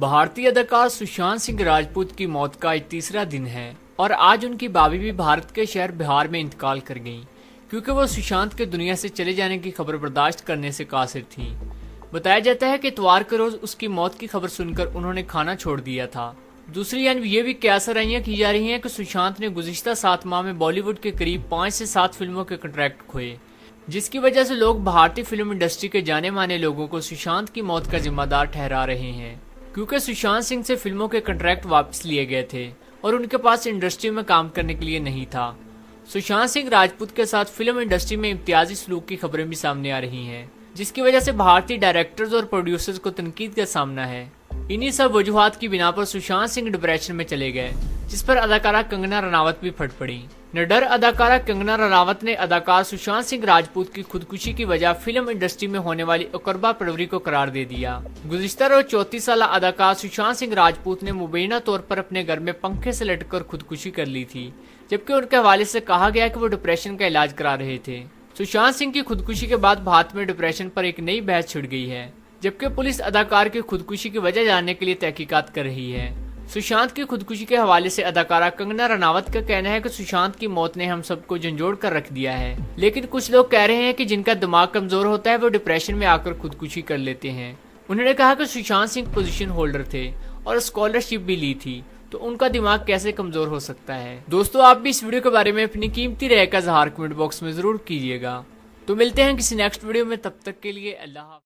भारतीय अदाकार सुशांत सिंह राजपूत की मौत का आज तीसरा दिन है और आज उनकी भाभी भी भारत के शहर बिहार में इंतकाल कर गईं क्योंकि वो सुशांत के दुनिया से चले जाने की खबर बर्दाश्त करने से कासिर थी बताया जाता है कि इतवार के रोज उसकी मौत की खबर सुनकर उन्होंने खाना छोड़ दिया था दूसरी जानव ये भी क्या सराइयाँ की जा रही हैं कि सुशांत ने गुजशत सात माह में बॉलीवुड के करीब पाँच से सात फिल्मों के कंट्रैक्ट खोए जिसकी वजह से लोग भारतीय फिल्म इंडस्ट्री के जाने माने लोगों को सुशांत की मौत का जिम्मेदार ठहरा रहे हैं क्योंकि सुशांत सिंह से फिल्मों के कॉन्ट्रैक्ट वापस लिए गए थे और उनके पास इंडस्ट्री में काम करने के लिए नहीं था सुशांत सिंह राजपूत के साथ फिल्म इंडस्ट्री में इम्तियाजी सलूक की खबरें भी सामने आ रही हैं जिसकी वजह से भारतीय डायरेक्टर्स और प्रोड्यूसर्स को तनकीद का सामना है इन्हीं सब वजूहत की बिना पर सुशांत सिंह डिप्रेशन में चले गए जिस पर अदाकारा कंगना रनावत भी फट पड़ी नडर अदाकारा कंगना रनावत ने अदाकार सुशांत सिंह राजपूत की खुदकुशी की वजह फिल्म इंडस्ट्री में होने वाली अकरबा परवरी को करार दे दिया गुजशतर और चौतीस साल अदाकार सुशांत सिंह राजपूत ने मुबैना तौर पर अपने घर में पंखे से लटकर खुदकुशी कर ली थी जबकि उनके हवाले से कहा गया कि वो डिप्रेशन का इलाज करा रहे थे सुशांत सिंह की खुदकुशी के बाद भारत में डिप्रेशन पर एक नई बहस छिड़ गई है जबकि पुलिस अदाकार की खुदकुशी की वजह जानने के लिए तहकीकत कर रही है सुशांत की खुदकुशी के हवाले से अदाकारा कंगना रनावत का कहना है कि सुशांत की मौत ने हम सबको झंझोड़ कर रख दिया है लेकिन कुछ लोग कह रहे हैं कि जिनका दिमाग कमजोर होता है वो डिप्रेशन में आकर खुदकुशी कर लेते हैं उन्होंने कहा कि सुशांत सिंह पोजीशन होल्डर थे और स्कॉलरशिप भी ली थी तो उनका दिमाग कैसे कमजोर हो सकता है दोस्तों आप भी इस वीडियो के बारे में अपनी कीमती राय का जहार कमेंट बॉक्स में जरूर कीजिएगा तो मिलते हैं किसी नेक्स्ट वीडियो में तब तक के लिए अल्लाह